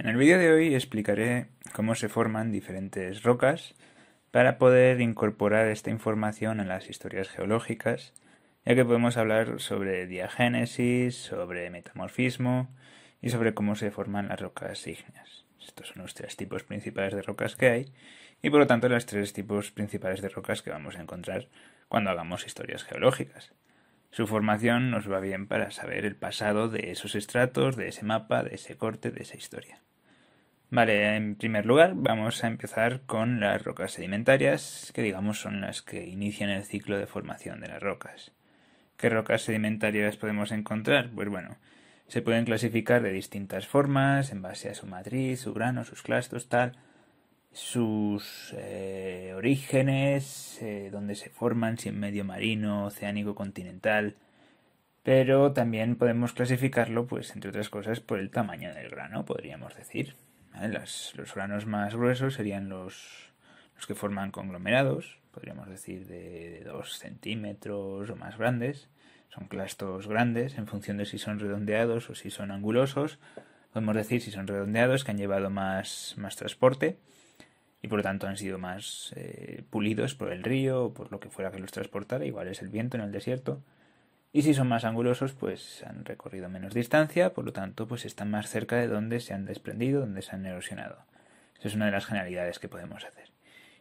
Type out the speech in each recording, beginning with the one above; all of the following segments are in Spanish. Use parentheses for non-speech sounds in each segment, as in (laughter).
En el vídeo de hoy explicaré cómo se forman diferentes rocas para poder incorporar esta información en las historias geológicas, ya que podemos hablar sobre diagénesis, sobre metamorfismo y sobre cómo se forman las rocas ígneas. Estos son los tres tipos principales de rocas que hay y por lo tanto los tres tipos principales de rocas que vamos a encontrar cuando hagamos historias geológicas. Su formación nos va bien para saber el pasado de esos estratos, de ese mapa, de ese corte, de esa historia. Vale, en primer lugar vamos a empezar con las rocas sedimentarias, que digamos son las que inician el ciclo de formación de las rocas. ¿Qué rocas sedimentarias podemos encontrar? Pues bueno, se pueden clasificar de distintas formas, en base a su matriz, su grano, sus clastos, tal, sus eh, orígenes, eh, dónde se forman, si en medio marino, oceánico, continental, pero también podemos clasificarlo, pues entre otras cosas, por el tamaño del grano, podríamos decir los granos más gruesos serían los, los que forman conglomerados, podríamos decir de 2 centímetros o más grandes. Son clastos grandes en función de si son redondeados o si son angulosos. Podemos decir si son redondeados que han llevado más, más transporte y por lo tanto han sido más eh, pulidos por el río o por lo que fuera que los transportara, igual es el viento en el desierto. Y si son más angulosos, pues han recorrido menos distancia, por lo tanto, pues están más cerca de donde se han desprendido, donde se han erosionado. Esa es una de las generalidades que podemos hacer.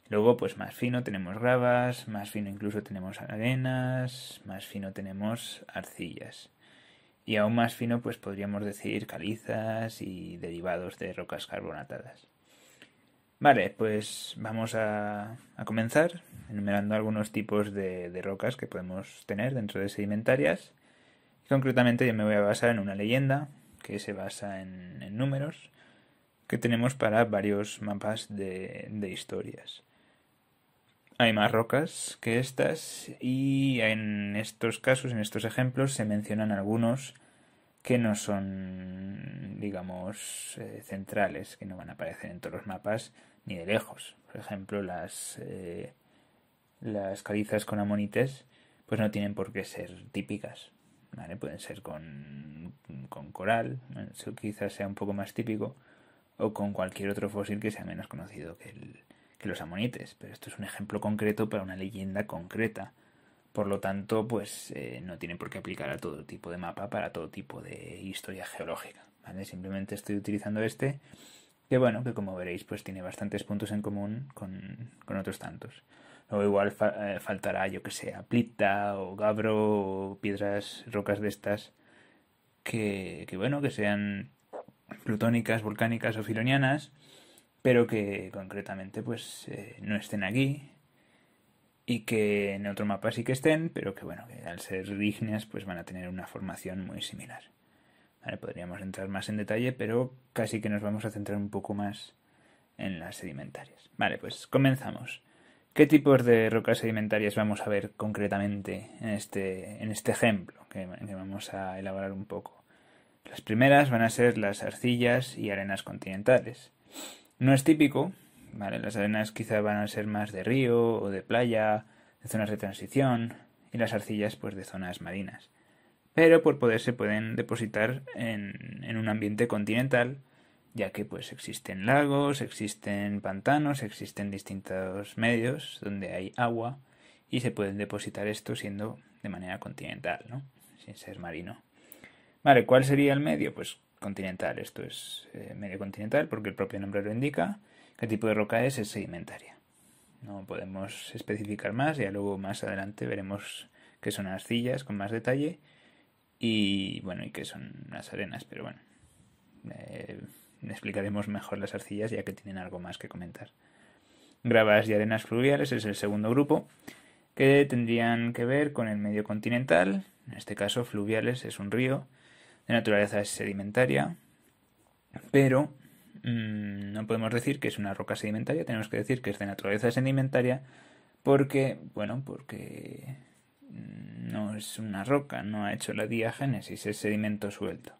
Luego, pues más fino tenemos gravas, más fino incluso tenemos arenas, más fino tenemos arcillas. Y aún más fino, pues podríamos decir calizas y derivados de rocas carbonatadas. Vale, pues vamos a, comenzar enumerando algunos tipos de, rocas que podemos tener dentro de sedimentarias. concretamente yo me voy a basar en una leyenda que se basa en, números que tenemos para varios mapas de, de, historias. Hay más rocas que estas y en estos casos, en estos ejemplos, se mencionan algunos que no son, digamos, eh, centrales, que no van a aparecer en todos los mapas ni de lejos. Por ejemplo, las, eh, las calizas con amonites pues no tienen por qué ser típicas. Pueden ser con, con coral, quizás sea un poco más típico, o con cualquier otro fósil que sea menos conocido que, el, los amonites. Pero esto es un ejemplo concreto para una leyenda concreta. Por lo tanto, pues eh, no tienen por qué aplicar a todo tipo de mapa para todo tipo de historia geológica. Simplemente estoy utilizando este que bueno, que como veréis, pues tiene bastantes puntos en común con, otros tantos. O igual eh, faltará, yo que sé, Plita o Gabro o piedras, rocas de estas que, que, bueno, que sean plutónicas, volcánicas o filonianas, pero que concretamente pues eh, no estén aquí y que en otro mapa sí que estén, pero que bueno, que al ser ígneas pues van a tener una formación muy similar podríamos entrar más en detalle, pero casi que nos vamos a centrar un poco más en las sedimentarias. Vale, pues comenzamos. ¿Qué tipos de rocas sedimentarias vamos a ver concretamente en este, en este ejemplo que, que vamos a elaborar un poco? Las primeras van a ser las arcillas y arenas continentales. No es típico, ¿vale? Las arenas quizás van a ser más de río o de playa, de zonas de transición, y las arcillas pues de zonas marinas pero por poder se pueden depositar en, un ambiente continental, ya que pues existen lagos, existen pantanos, existen distintos medios donde hay agua y se pueden depositar esto siendo de manera continental, ¿no? Sin ser marino. Vale, ¿cuál sería el medio? Pues continental, esto es eh, medio continental porque el propio nombre lo indica. ¿Qué tipo de roca es? Es sedimentaria. No podemos especificar más, ya luego más adelante veremos qué son arcillas con más detalle y bueno, y que son las arenas, pero bueno. Eh, explicaremos mejor las arcillas ya que tienen algo más que comentar. Gravas y arenas fluviales es el segundo grupo que tendrían que ver con el medio continental. En este caso, fluviales es un río de naturaleza sedimentaria, pero mm, no podemos decir que es una roca sedimentaria, tenemos que decir que es de naturaleza sedimentaria porque, bueno, porque no es una roca, no ha hecho la diagénesis, es sedimento suelto.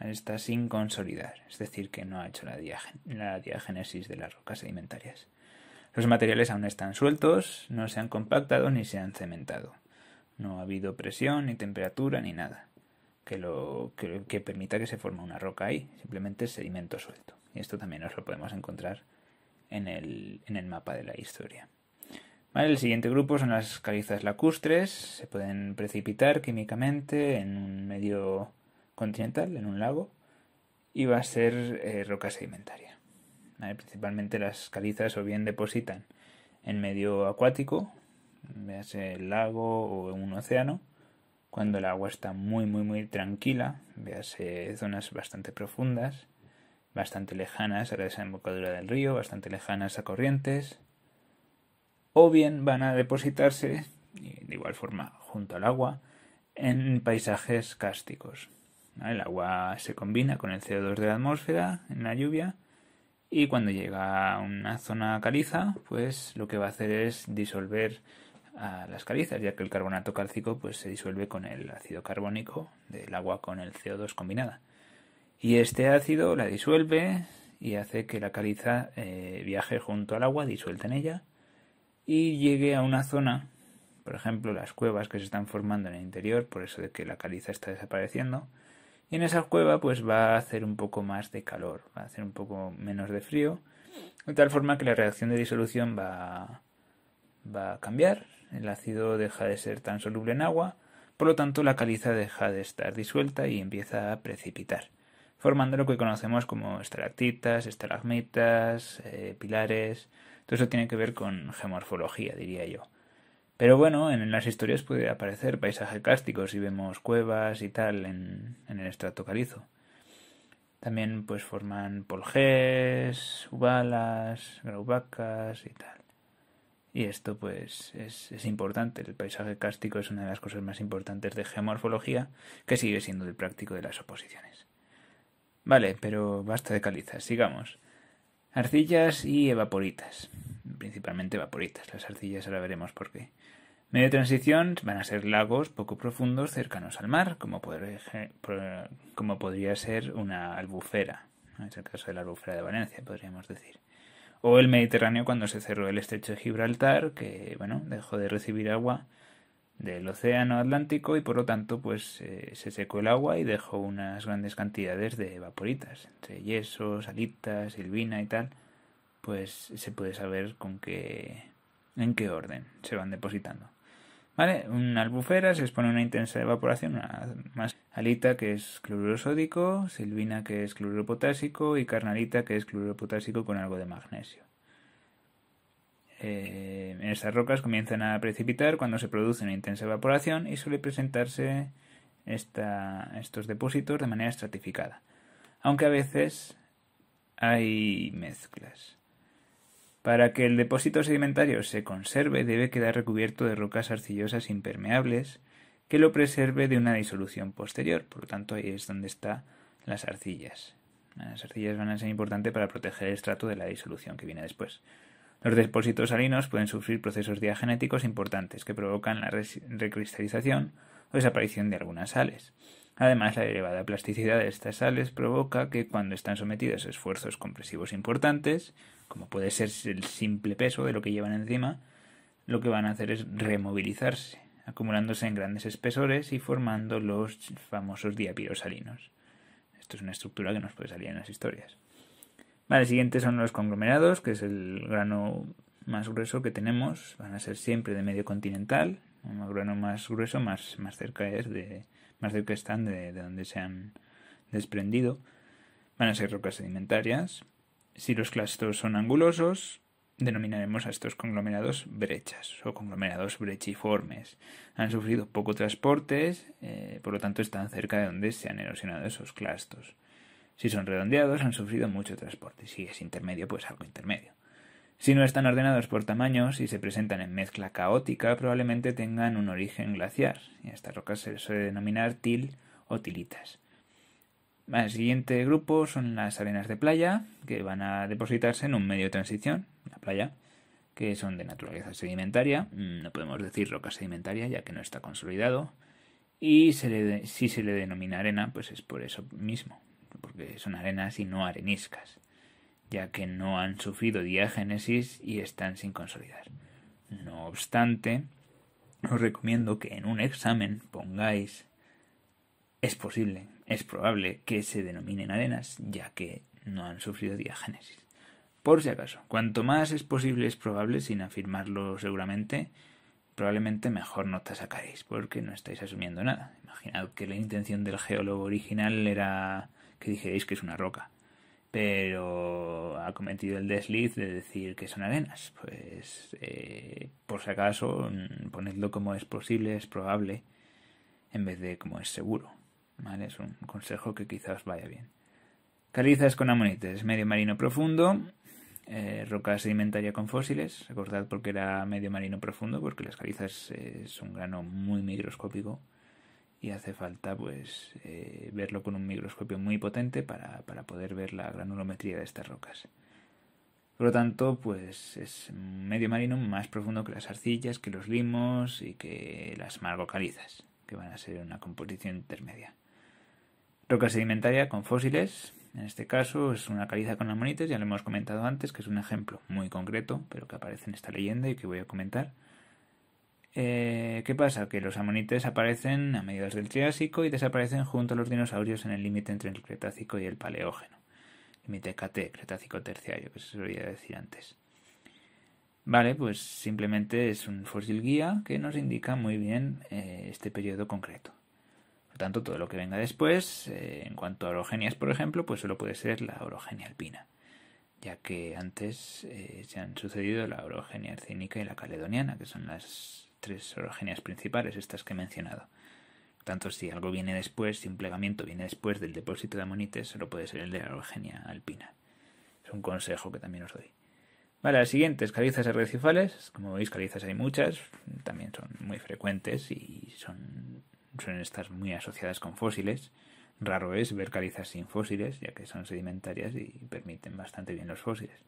Está sin consolidar, es decir, que no ha hecho la, diagénesis de las rocas sedimentarias. Los materiales aún están sueltos, no se han compactado ni se han cementado. No ha habido presión, ni temperatura, ni nada que, lo, que, permita que se forme una roca ahí, simplemente es sedimento suelto. Y esto también nos lo podemos encontrar en el mapa de la historia. El siguiente grupo son las calizas lacustres, se pueden precipitar químicamente en un medio continental, en un lago, y va a ser eh, roca sedimentaria. Principalmente las calizas o bien depositan en medio acuático, vease el lago o en un océano, cuando el agua está muy, muy, muy tranquila, vease zonas bastante profundas, bastante lejanas a la desembocadura del río, bastante lejanas a corrientes, o bien van a depositarse, de igual forma junto al agua, en paisajes cásticos. El agua se combina con el CO2 de la atmósfera en la lluvia y cuando llega a una zona caliza, pues lo que va a hacer es disolver a las calizas, ya que el carbonato cálcico pues, se disuelve con el ácido carbónico del agua con el CO2 combinada. Y este ácido la disuelve y hace que la caliza eh, viaje junto al agua disuelta en ella y llegue a una zona, por ejemplo, las cuevas que se están formando en el interior, por eso de que la caliza está desapareciendo, y en esa cueva pues va a hacer un poco más de calor, va a hacer un poco menos de frío, de tal forma que la reacción de disolución va, va a cambiar, el ácido deja de ser tan soluble en agua, por lo tanto la caliza deja de estar disuelta y empieza a precipitar, formando lo que conocemos como estalactitas, estalagmitas, eh, pilares, todo eso tiene que ver con geomorfología, diría yo. Pero bueno, en las historias puede aparecer paisaje cástico si vemos cuevas y tal en, en el estrato calizo. También pues forman poljes, ubalas, graubacas y tal. Y esto pues es, es, importante. El paisaje cástico es una de las cosas más importantes de geomorfología que sigue siendo el práctico de las oposiciones. Vale, pero basta de calizas, sigamos arcillas y evaporitas. Principalmente evaporitas, las arcillas ahora veremos por qué. Medio transición van a ser lagos poco profundos cercanos al mar, como, como podría ser una albufera. Es el caso de la albufera de Valencia, podríamos decir. O el Mediterráneo cuando se cerró el estrecho de Gibraltar, que bueno, dejó de recibir agua del océano Atlántico y por lo tanto pues eh, se secó el agua y dejó unas grandes cantidades de vaporitas, entre yeso, salitas, silvina y tal, pues se puede saber con qué en qué orden se van depositando. ¿Vale? Una albufera se expone una intensa evaporación, una más alita que es cloruro sódico, silvina que es cloruro potásico y carnalita que es cloruro potásico con algo de magnesio. Eh, estas rocas comienzan a precipitar cuando se produce una intensa evaporación y suele presentarse estos depósitos de manera estratificada, aunque a veces hay mezclas. Para que el depósito sedimentario se conserve debe quedar recubierto de rocas arcillosas impermeables que lo preserve de una disolución posterior. Por lo tanto, ahí es donde están las arcillas. Las arcillas van a ser importantes para proteger el estrato de la disolución que viene después. Los depósitos salinos pueden sufrir procesos diagenéticos importantes que provocan la recristalización o desaparición de algunas sales. Además, la elevada plasticidad de estas sales provoca que cuando están sometidos a esfuerzos compresivos importantes, como puede ser el simple peso de lo que llevan encima, lo que van a hacer es removilizarse, acumulándose en grandes espesores y formando los famosos diapirosalinos. Esto es una estructura que nos puede salir en las historias. Vale, siguientes siguiente son los conglomerados, que es el grano más grueso que tenemos. Van a ser siempre de medio continental. Un grano más grueso, más, más cerca es de. más cerca están de, donde se han desprendido. Van a ser rocas sedimentarias. Si los clastos son angulosos, denominaremos a estos conglomerados brechas o conglomerados brechiformes. Han sufrido poco transportes, eh, por lo tanto están cerca de donde se han erosionado esos clastos. Si son redondeados, han sufrido mucho transporte. Si es intermedio, pues algo intermedio. Si no están ordenados por tamaño, si se presentan en mezcla caótica, probablemente tengan un origen glaciar, y a estas rocas se suele denominar til o tilitas. El siguiente grupo son las arenas de playa, que van a depositarse en un medio de transición, la playa, que son de naturaleza sedimentaria, mm, no podemos decir roca sedimentaria ya que no está consolidado, y si se le denomina arena, pues es por eso mismo porque son arenas y no areniscas, ya que no han sufrido diagénesis y están sin consolidar. No obstante, os recomiendo que en un examen pongáis es posible, es probable que se denominen arenas, ya que no han sufrido diagénesis. Por si acaso, cuanto más es posible, es probable, sin afirmarlo seguramente, probablemente mejor no te sacaréis, porque no estáis asumiendo nada. Imaginad que la intención del geólogo original era que dijerais que es una roca. Pero ha cometido el desliz de decir que son arenas. Pues, eh, por si acaso, mm, ponedlo como es posible, es probable, en vez de como es seguro. ¿Vale? Es un consejo que quizás vaya bien. Calizas con amonites, medio marino profundo, eh, roca sedimentaria con fósiles. Recordad porque era medio marino profundo, porque las calizas eh, es un grano muy microscópico y hace falta pues eh, verlo con un microscopio muy potente para, poder ver la granulometría de estas rocas. Por lo tanto, pues es medio marino más profundo que las arcillas, que los limos y que las margocalizas, que van a ser una composición intermedia. Roca sedimentaria con fósiles, en este caso es una caliza con amonites, ya lo hemos comentado antes, que es un ejemplo muy concreto, pero que aparece en esta leyenda y que voy a comentar. Eh, ¿Qué pasa? Que los amonites aparecen a mediados del Triásico y desaparecen junto a los dinosaurios en el límite entre el Cretácico y el Paleógeno. Límite KT, Cretácico terciario, que se solía decir antes. Vale, pues simplemente es un fósil guía que nos indica muy bien eh, este periodo concreto. Por tanto, todo lo que venga después, eh, en cuanto a orogenias, por ejemplo, pues solo puede ser la orogenia alpina, ya que antes se han sucedido la orogenia arcínica y la caledoniana, que son las tres orogenias principales, estas que he mencionado. Tanto si algo viene después, si un plegamiento viene después del depósito de amonites, solo puede ser el de la orogenia alpina. Es un consejo que también os doy. Vale, las siguientes, calizas arrecifales. Como veis, calizas hay muchas, también son muy frecuentes y son, suelen estar muy asociadas con fósiles. Raro es ver calizas sin fósiles, ya que son sedimentarias y permiten bastante bien los fósiles.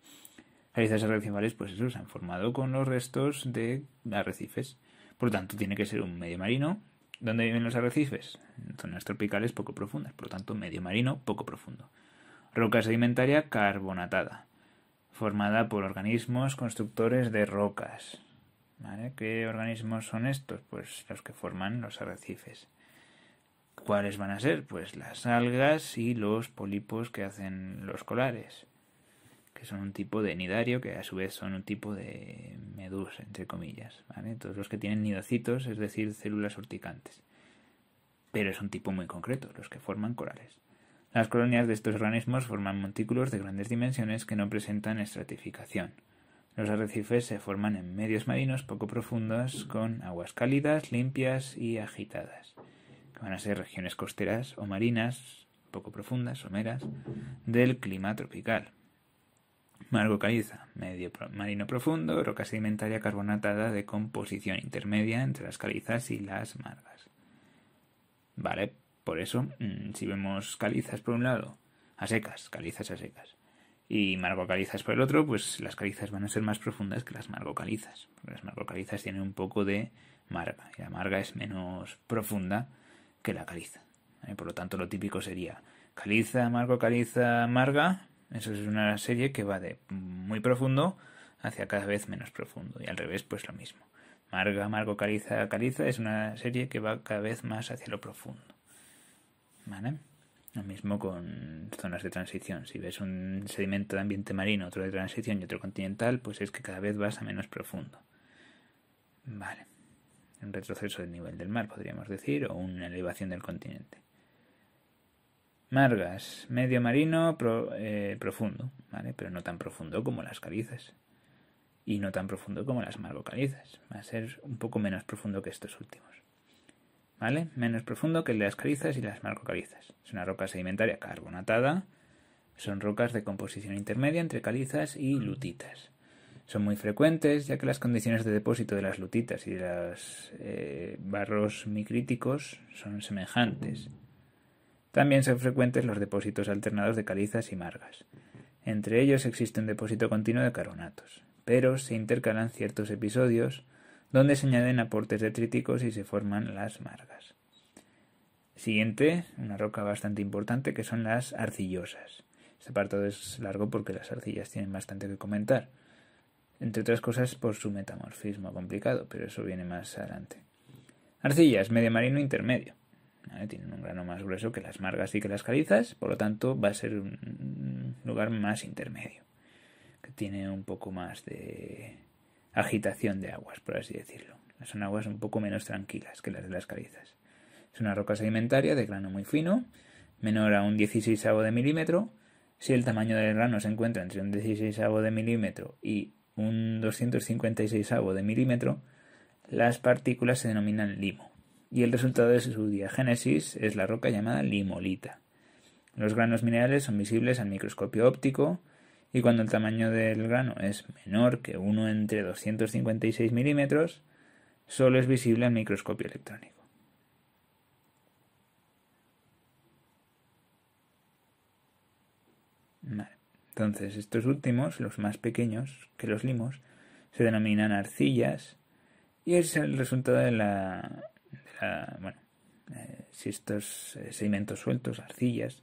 Calizas arrecifales, pues eso, se han formado con los restos de arrecifes. Por lo tanto, tiene que ser un medio marino. ¿Dónde viven los arrecifes? En zonas tropicales poco profundas. Por lo tanto, medio marino poco profundo. Roca sedimentaria carbonatada, formada por organismos constructores de rocas. ¿Qué organismos son estos? Pues los que forman los arrecifes. ¿Cuáles van a ser? Pues las algas y los pólipos que hacen los colares que son un tipo de nidario, que a su vez son un tipo de medús, entre comillas. Todos los que tienen nidocitos, es decir, células urticantes. Pero es un tipo muy concreto, los que forman corales. Las colonias de estos organismos forman montículos de grandes dimensiones que no presentan estratificación. Los arrecifes se forman en medios marinos poco profundos con aguas cálidas, limpias y agitadas, que van a ser regiones costeras o marinas poco profundas, o meras del clima tropical. Margo caliza, medio marino profundo, roca sedimentaria carbonatada de composición intermedia entre las calizas y las margas. Vale, por eso, mm, si vemos calizas por un lado, a secas, calizas a secas, y calizas por el otro, pues las calizas van a ser más profundas que las margocalizas, porque las calizas tienen un poco de marga, y la marga es menos profunda que la caliza. Por lo tanto, lo típico sería caliza, caliza, marga, eso es una serie que va de muy profundo hacia cada vez menos profundo. Y al revés, pues lo mismo. Marga, Margo, Caliza, Caliza es una serie que va cada vez más hacia lo profundo. ¿Vale? Lo mismo con zonas de transición. Si ves un sedimento de ambiente marino, otro de transición y otro continental, pues es que cada vez vas a menos profundo. Vale. Un retroceso del nivel del mar, podríamos decir, o una elevación del continente. Margas, medio marino eh, profundo, ¿vale? Pero no tan profundo como las calizas. Y no tan profundo como las margocalizas. Va a ser un poco menos profundo que estos últimos. ¿Vale? Menos profundo que las calizas y las margocalizas. Es una roca sedimentaria carbonatada. Son rocas de composición intermedia entre calizas y lutitas. Son muy frecuentes ya que las condiciones de depósito de las lutitas y de los eh, barros micríticos son semejantes. También son frecuentes los depósitos alternados de calizas y margas. Entre ellos existe un depósito continuo de carbonatos, pero se intercalan ciertos episodios donde se añaden aportes detríticos y se forman las margas. Siguiente, una roca bastante importante que son las arcillosas. Este apartado es largo porque las arcillas tienen bastante que comentar, entre otras cosas por su metamorfismo complicado, pero eso viene más adelante. Arcillas, medio marino intermedio. Tiene un grano más grueso que las margas y que las calizas, por lo tanto va a ser un lugar más intermedio, que tiene un poco más de agitación de aguas, por así decirlo. Son aguas un poco menos tranquilas que las de las calizas. Es una roca sedimentaria de grano muy fino, menor a un 16 de milímetro. Si el tamaño del grano se encuentra entre un 16 de milímetro y un 256 de milímetro, las partículas se denominan limo y el resultado de su diagénesis es la roca llamada limolita. Los granos minerales son visibles al microscopio óptico y cuando el tamaño del grano es menor que 1 entre 256 milímetros, solo es visible al microscopio electrónico. Entonces, estos últimos, los más pequeños que los limos, se denominan arcillas y es el resultado de la bueno, eh, si estos eh, sedimentos sueltos, arcillas,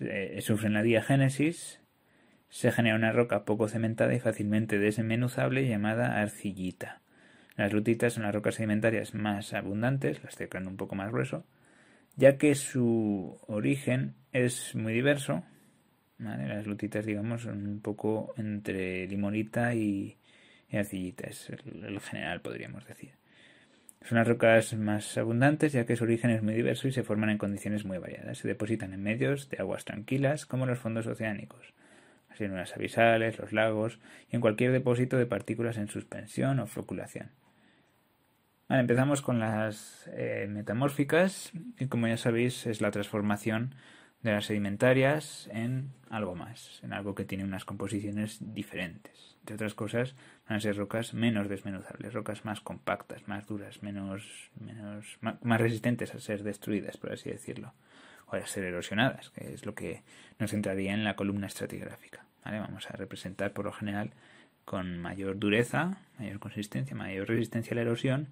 eh, sufren la diagénesis, se genera una roca poco cementada y fácilmente desmenuzable llamada arcillita. Las lutitas son las rocas sedimentarias más abundantes, las cercan un poco más grueso, ya que su origen es muy diverso. Las lutitas, digamos, son un poco entre limonita y, arcillita, es lo general, podríamos decir. Son las rocas más abundantes ya que su origen es muy diverso y se forman en condiciones muy variadas. Se depositan en medios de aguas tranquilas como los fondos oceánicos, así en unas abisales, los lagos y en cualquier depósito de partículas en suspensión o floculación. empezamos con las eh, metamórficas y como ya sabéis es la transformación de las sedimentarias en algo más, en algo que tiene unas composiciones diferentes. Entre otras cosas, van a ser rocas menos desmenuzables, rocas más compactas, más duras, menos, menos, más resistentes a ser destruidas, por así decirlo, o a ser erosionadas, que es lo que nos entraría en la columna estratigráfica. Vamos a representar por lo general con mayor dureza, mayor consistencia, mayor resistencia a la erosión,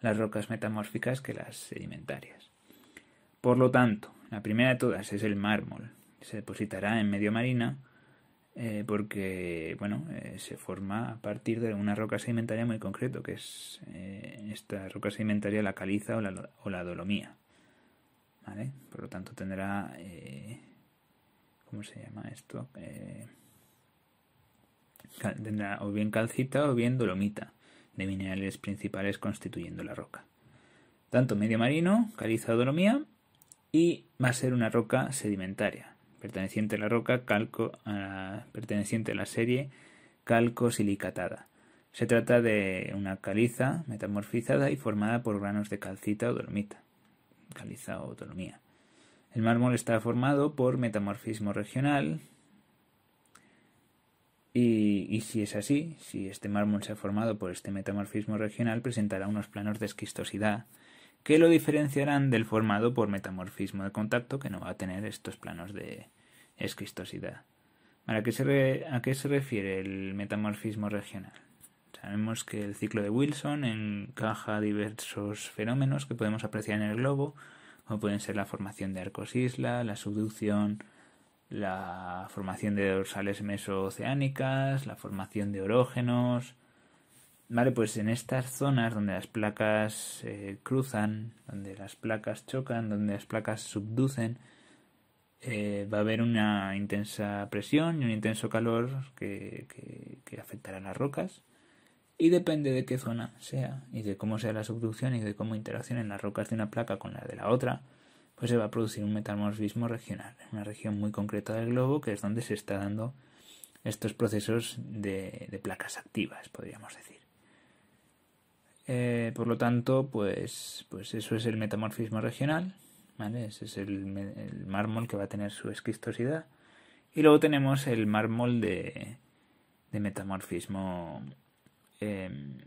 las rocas metamórficas que las sedimentarias. Por lo tanto, la primera de todas es el mármol. Se depositará en medio marina eh, porque bueno, eh, se forma a partir de una roca sedimentaria muy concreto, que es eh, esta roca sedimentaria, la caliza o la, o la dolomía. ¿Vale? Por lo tanto tendrá, ¿cómo se llama esto? tendrá o bien calcita o bien dolomita, de minerales principales constituyendo la roca. Tanto medio marino, caliza o dolomía, y va a ser una roca sedimentaria perteneciente a la roca perteneciente a la serie calcosilicatada. Se trata de una caliza metamorfizada y formada por granos de calcita o dolomita. Caliza o dolomía. El mármol está formado por metamorfismo regional. Y, y, si es así, si este mármol se ha formado por este metamorfismo regional, presentará unos planos de esquistosidad que lo diferenciarán del formado por metamorfismo de contacto que no va a tener estos planos de esquistosidad. ¿A qué, se ¿A qué se refiere el metamorfismo regional? Sabemos que el ciclo de Wilson encaja diversos fenómenos que podemos apreciar en el globo, como pueden ser la formación de arcos isla, la subducción, la formación de dorsales mesoceánicas, la formación de orógenos, Vale, pues en estas zonas donde las placas eh, cruzan, donde las placas chocan, donde las placas subducen, eh, va a haber una intensa presión y un intenso calor que, afectará a las rocas. Y depende de qué zona sea y de cómo sea la subducción y de cómo interaccionen las rocas de una placa con la de la otra, pues se va a producir un metamorfismo regional, en una región muy concreta del globo que es donde se está dando estos procesos de placas activas, podríamos decir. Eh, por lo tanto, pues, pues eso es el metamorfismo regional, ¿vale? Ese es el, mármol que va a tener su esquistosidad. Y luego tenemos el mármol de, de metamorfismo em,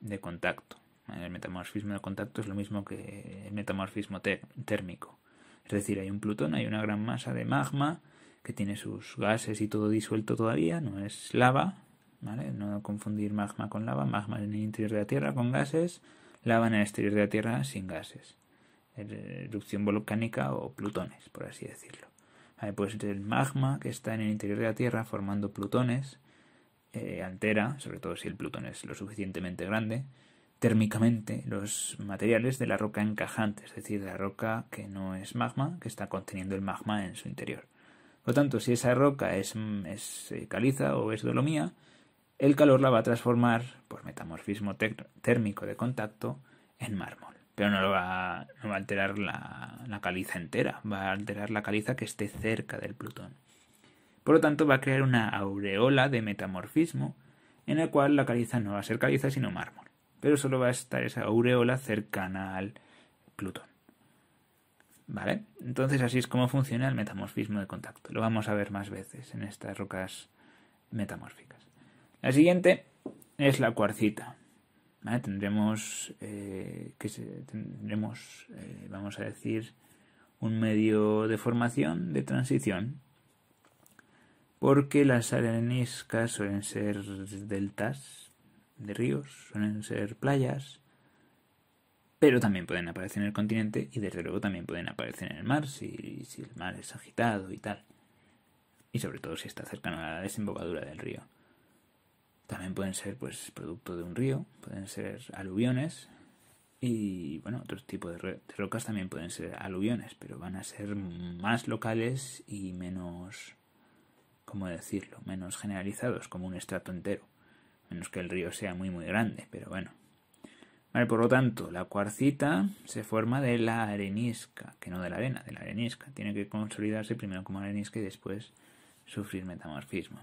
de contacto. El metamorfismo de contacto es lo mismo que el metamorfismo térmico. Es decir, hay un Plutón, hay una gran masa de magma que tiene sus gases y todo disuelto todavía, no es lava, no confundir magma con lava, magma en el interior de la Tierra con gases, lava en el exterior de la Tierra sin gases. Er, erupción volcánica o plutones, por así decirlo. pues el magma que está en el interior de la Tierra formando plutones eh, altera, sobre todo si el plutón es lo suficientemente grande, térmicamente los materiales de la roca encajante, es decir, la roca que no es magma, que está conteniendo el magma en su interior. Por lo tanto, si esa roca es, es eh, caliza o es dolomía, el calor la va a transformar por metamorfismo térmico de contacto en mármol. Pero no, lo va, a alterar la, caliza entera, va a alterar la caliza que esté cerca del plutón. Por lo tanto, va a crear una aureola de metamorfismo en la cual la caliza no va a ser caliza sino mármol, pero solo va a estar esa aureola cercana al Plutón. ¿Vale? Entonces así es como funciona el metamorfismo de contacto. Lo vamos a ver más veces en estas rocas metamórficas. La siguiente es la cuarcita. Tendremos, eh, eh, vamos a decir, un medio de formación, de transición, porque las areniscas suelen ser deltas de ríos, suelen ser playas, pero también pueden aparecer en el continente y desde luego también pueden aparecer en el mar si, si el mar es agitado y tal. Y sobre todo si está cercano a la desembocadura del río. También pueden ser pues producto de un río, pueden ser aluviones y bueno, otros tipos de, rocas también pueden ser aluviones, pero van a ser más locales y menos, ¿cómo decirlo?, menos generalizados, como un estrato entero, menos que el río sea muy muy grande, pero bueno. Vale, por lo tanto, la cuarcita se forma de la arenisca, que no de la arena, de la arenisca. Tiene que consolidarse primero como arenisca y después sufrir metamorfismo.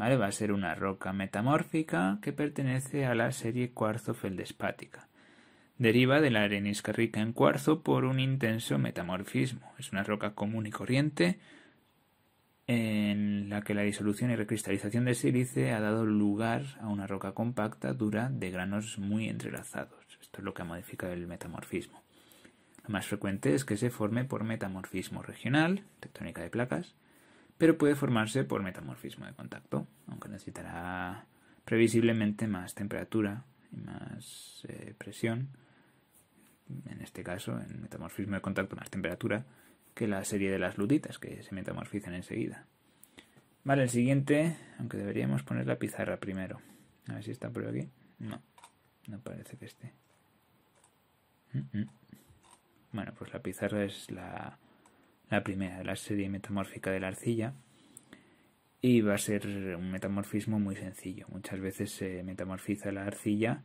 Va a ser una roca metamórfica que pertenece a la serie cuarzo-feldespática. Deriva de la arenisca rica en cuarzo por un intenso metamorfismo. Es una roca común y corriente en la que la disolución y recristalización de sílice ha dado lugar a una roca compacta, dura, de granos muy entrelazados. Esto es lo que ha modificado el metamorfismo. Lo más frecuente es que se forme por metamorfismo regional, tectónica de placas, pero puede formarse por metamorfismo de contacto, aunque necesitará previsiblemente más temperatura y más eh, presión, en este caso, en metamorfismo de contacto más temperatura, que la serie de las lutitas, que se metamorfizan enseguida. Vale, el siguiente, aunque deberíamos poner la pizarra primero. A ver si está por aquí. No, no parece que esté. Mm, mm. Bueno, pues la pizarra es la la primera la serie metamórfica de la arcilla, y va a ser un metamorfismo muy sencillo. Muchas veces se metamorfiza la arcilla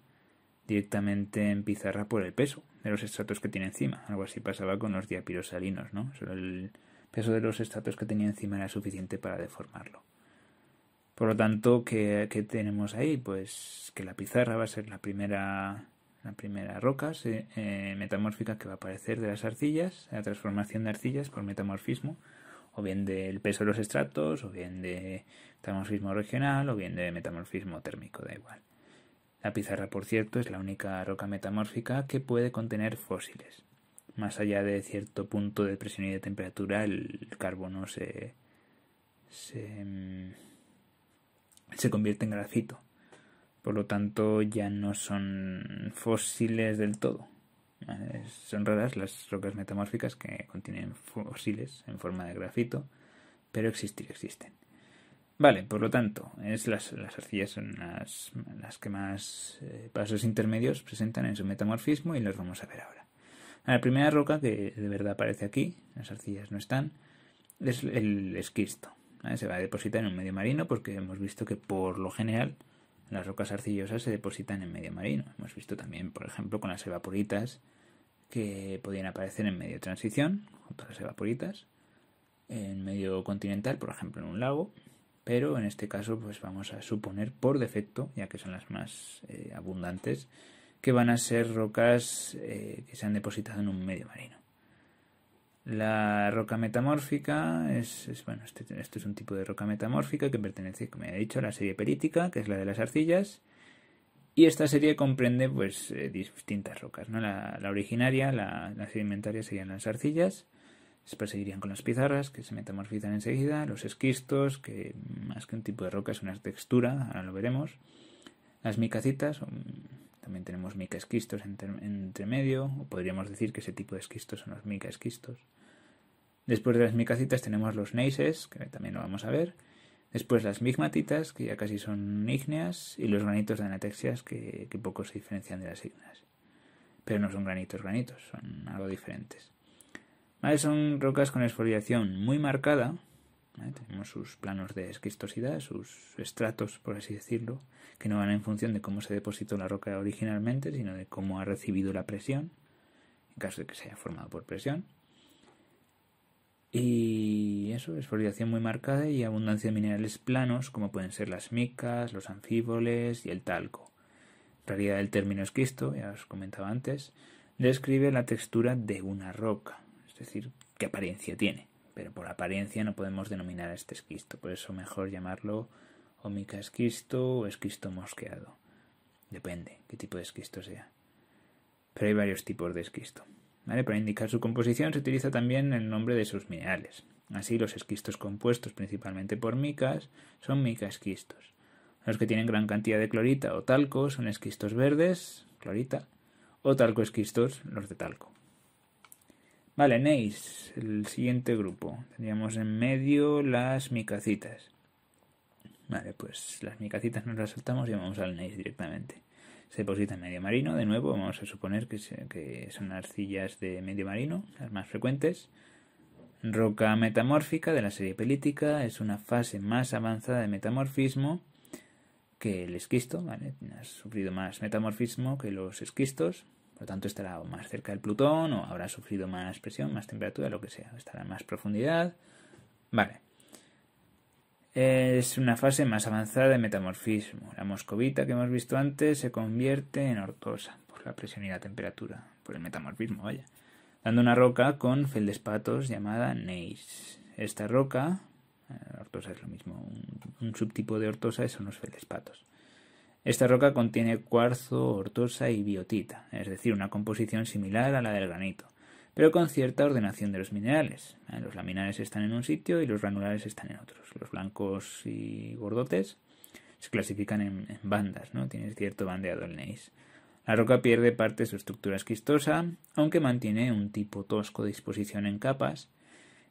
directamente en pizarra por el peso de los estratos que tiene encima. Algo así pasaba con los diapirosalinos, ¿no? el peso de los estratos que tenía encima era suficiente para deformarlo. Por lo tanto, ¿qué, tenemos ahí? Pues que la pizarra va a ser la primera la primera, roca eh, metamórfica que va a aparecer de las arcillas, la transformación de arcillas por metamorfismo, o bien del peso de los estratos, o bien de metamorfismo regional, o bien de metamorfismo térmico, da igual. La pizarra, por cierto, es la única roca metamórfica que puede contener fósiles. Más allá de cierto punto de presión y de temperatura, el carbono se, se mm, convierte en grafito. Por lo tanto, ya no son fósiles del todo. Son raras las rocas metamórficas que contienen fósiles en forma de grafito, pero existir existen. Vale, por lo tanto, es las, las arcillas son las, que más eh, pasos intermedios presentan en su metamorfismo y las vamos a ver ahora. La primera roca que de verdad aparece aquí, las arcillas no están, es el esquisto. Se va a depositar en un medio marino porque hemos visto que por lo general las rocas arcillosas se depositan en medio marino. Hemos visto también, por ejemplo, con las evaporitas que podían aparecer en medio transición, otras evaporitas, en medio continental, por ejemplo, en un lago, pero en este caso pues vamos a suponer por defecto, ya que son las más eh, abundantes, que van a ser rocas eh, que se han depositado en un medio marino. La roca metamórfica es, bueno, este, este, es un tipo de roca metamórfica que pertenece, como he dicho, a la serie perítica, que es la de las arcillas. Y esta serie comprende pues eh, distintas rocas, ¿no? La, originaria, la, sedimentaria serían las arcillas. Después seguirían con las pizarras, que se metamorfizan enseguida, los esquistos, que más que un tipo de roca es una textura, ahora lo veremos. Las micacitas, también tenemos mica esquistos entre medio, o podríamos decir que ese tipo de esquistos son los esquistos. Después de las micacitas tenemos los neises, que también lo vamos a ver. Después las migmatitas, que ya casi son ígneas, y los granitos de anatexias, que, poco se diferencian de las ígneas. Pero no son granitos, granitos, son algo diferentes. Son rocas con esfoliación muy marcada. Tenemos sus planos de esquistosidad, sus estratos, por así decirlo, que no van en función de cómo se depositó la roca originalmente, sino de cómo ha recibido la presión, en caso de que se haya formado por presión y eso, foliación muy marcada y abundancia de minerales planos como pueden ser las micas, los anfíboles y el talco. En realidad el término esquisto, ya os comentaba antes, describe la textura de una roca, es decir, qué apariencia tiene. Pero por apariencia no podemos denominar a este esquisto, por eso mejor llamarlo o esquisto o esquisto mosqueado. Depende qué tipo de esquisto sea. Pero hay varios tipos de esquisto. Para indicar su composición se utiliza también el nombre de sus minerales. Así, los esquistos compuestos principalmente por micas son micaesquistos. Los que tienen gran cantidad de clorita o talco son esquistos verdes, clorita, o talcoesquistos, los de talco. Vale, Neis, el siguiente grupo. Teníamos en medio las micacitas. Vale, pues las micacitas nos las saltamos y vamos al Neis directamente. Se deposita en medio marino, de nuevo vamos a suponer que, que son arcillas de medio marino, las más frecuentes. Roca metamórfica de la serie pelítica es una fase más avanzada de metamorfismo que el esquisto, ¿vale? Ha sufrido más metamorfismo que los esquistos, por lo tanto estará más cerca del Plutón o habrá sufrido más presión, más temperatura, lo que sea, estará más profundidad. Vale es una fase más avanzada de metamorfismo. La moscovita que hemos visto antes se convierte en ortosa por la presión y la temperatura, por el metamorfismo, vaya, dando una roca con feldespatos llamada neis. Esta roca, eh, ortosa es lo mismo, un, subtipo de ortosa son los feldespatos. Esta roca contiene cuarzo, ortosa y biotita, es decir, una composición similar a la del granito pero con cierta ordenación de los minerales. Ah, los laminares están en un sitio y los granulares están en otros. Los blancos y gordotes se clasifican en, bandas, ¿no? Tiene cierto bandeado el neis. La roca pierde parte de su estructura esquistosa, aunque mantiene un tipo tosco de disposición en capas,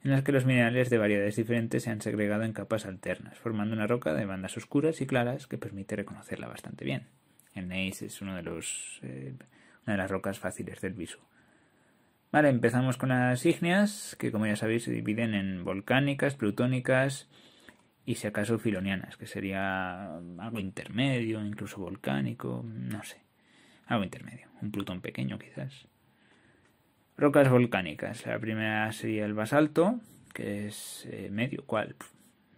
en las que los minerales de variedades diferentes se han segregado en capas alternas, formando una roca de bandas oscuras y claras que permite reconocerla bastante bien. El neis es uno de los, eh, una de las rocas fáciles del viso. Vale, empezamos con las ígneas, que como ya sabéis se dividen en volcánicas, plutónicas y si acaso filonianas, que sería algo intermedio, incluso volcánico, no sé, algo intermedio, un plutón pequeño quizás. Rocas volcánicas, la primera sería el basalto, que es eh, medio, ¿cuál?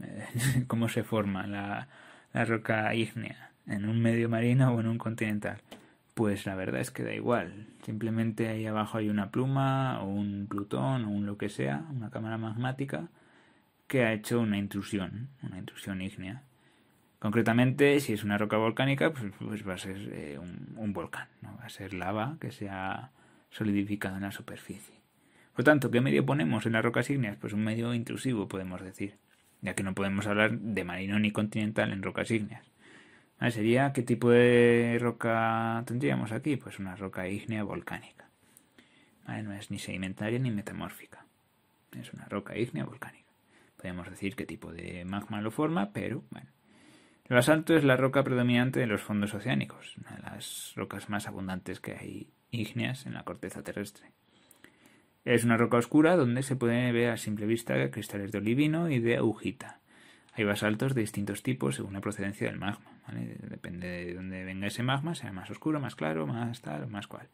(laughs) ¿Cómo se forma la, la roca ígnea? ¿En un medio marino o en un continental? pues la verdad es que da igual. Simplemente ahí abajo hay una pluma o un plutón o un lo que sea, una cámara magmática, que ha hecho una intrusión, una intrusión ígnea. Concretamente, si es una roca volcánica, pues, pues va a ser eh, un, volcán, ¿no? va a ser lava que se ha solidificado en la superficie. Por tanto, ¿qué medio ponemos en las rocas ígneas? Pues un medio intrusivo, podemos decir, ya que no podemos hablar de marino ni continental en rocas ígneas sería qué tipo de roca tendríamos aquí. Pues una roca ígnea volcánica. No es ni sedimentaria ni metamórfica. Es una roca ígnea volcánica. Podemos decir qué tipo de magma lo forma, pero bueno. El basalto es la roca predominante de los fondos oceánicos, una de las rocas más abundantes que hay ígneas en la corteza terrestre. Es una roca oscura donde se puede ver a simple vista cristales de olivino y de augita. Hay basaltos de distintos tipos según la procedencia del magma. Depende de dónde venga ese magma, sea más oscuro, más claro, más tal, más cual.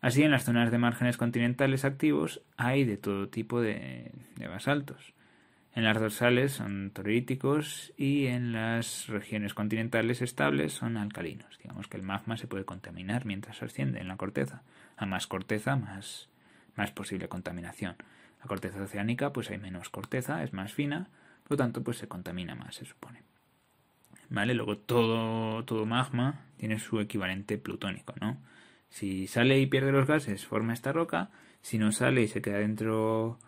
Así, en las zonas de márgenes continentales activos hay de todo tipo de, basaltos. En las dorsales son toríticos y en las regiones continentales estables son alcalinos. Digamos que el magma se puede contaminar mientras asciende en la corteza. A más corteza, más, más posible contaminación. La corteza oceánica, pues hay menos corteza, es más fina, por lo tanto, pues se contamina más, se supone. ¿Vale? Luego todo, todo magma tiene su equivalente plutónico, ¿no? Si sale y pierde los gases, forma esta roca. Si no sale y se queda dentro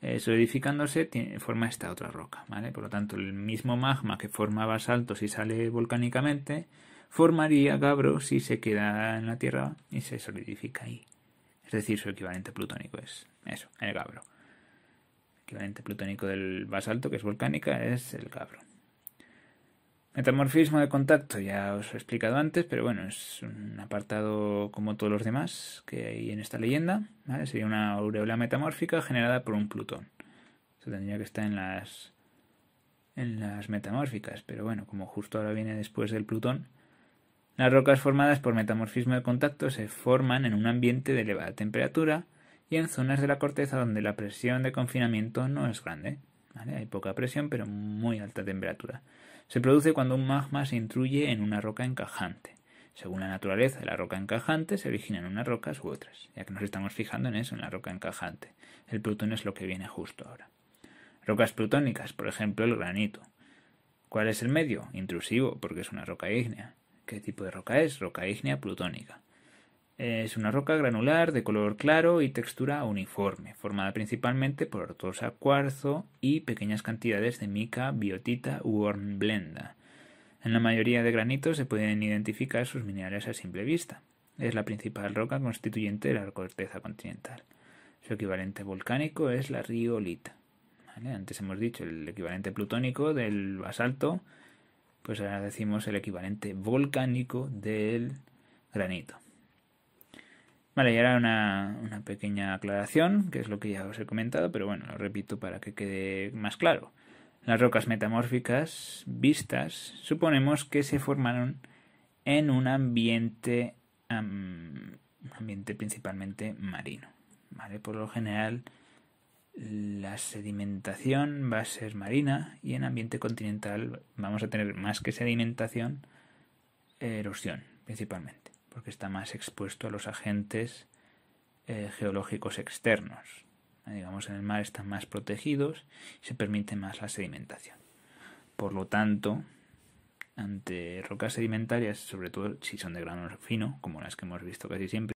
eh, solidificándose, tiene, forma esta otra roca, ¿vale? Por lo tanto, el mismo magma que forma basalto si sale volcánicamente, formaría gabro si se queda en la Tierra y se solidifica ahí. Es decir, su equivalente plutónico es eso, el gabro equivalente plutónico del basalto, que es volcánica, es el cabro Metamorfismo de contacto, ya os he explicado antes, pero bueno, es un apartado como todos los demás que hay en esta leyenda. Sería una aureola metamórfica generada por un Plutón. Eso tendría que estar en las, en las metamórficas, pero bueno, como justo ahora viene después del Plutón, las rocas formadas por metamorfismo de contacto se forman en un ambiente de elevada temperatura y en zonas de la corteza donde la presión de confinamiento no es grande. Hay poca presión pero muy alta temperatura. Se produce cuando un magma se intruye en una roca encajante. Según la naturaleza de la roca encajante, se originan unas rocas u otras, ya que nos estamos fijando en eso, en la roca encajante. El plutón es lo que viene justo ahora. Rocas plutónicas, por ejemplo, el granito. ¿Cuál es el medio? Intrusivo, porque es una roca ígnea. ¿Qué tipo de roca es? Roca ígnea plutónica. Eh, es una roca granular de color claro y textura uniforme, formada principalmente por ortosa cuarzo y pequeñas cantidades de mica, biotita u hornblenda. En la mayoría de granitos se pueden identificar sus minerales a simple vista. Es la principal roca constituyente de la corteza continental. Su equivalente volcánico es la riolita. Antes hemos dicho el equivalente plutónico del basalto, pues ahora decimos el equivalente volcánico del granito. Vale, y ahora una, pequeña aclaración, que es lo que ya os he comentado, pero bueno, lo repito para que quede más claro. Las rocas metamórficas vistas suponemos que se formaron en un ambiente, ambiente principalmente marino. ¿vale? Por lo general, la sedimentación va a ser marina y en ambiente continental vamos a tener más que sedimentación, erosión principalmente porque está más expuesto a los agentes eh, geológicos externos. Digamos, en el mar están más protegidos y se permite más la sedimentación. Por lo tanto, ante rocas sedimentarias, sobre todo si son de grano fino, como las que hemos visto casi siempre,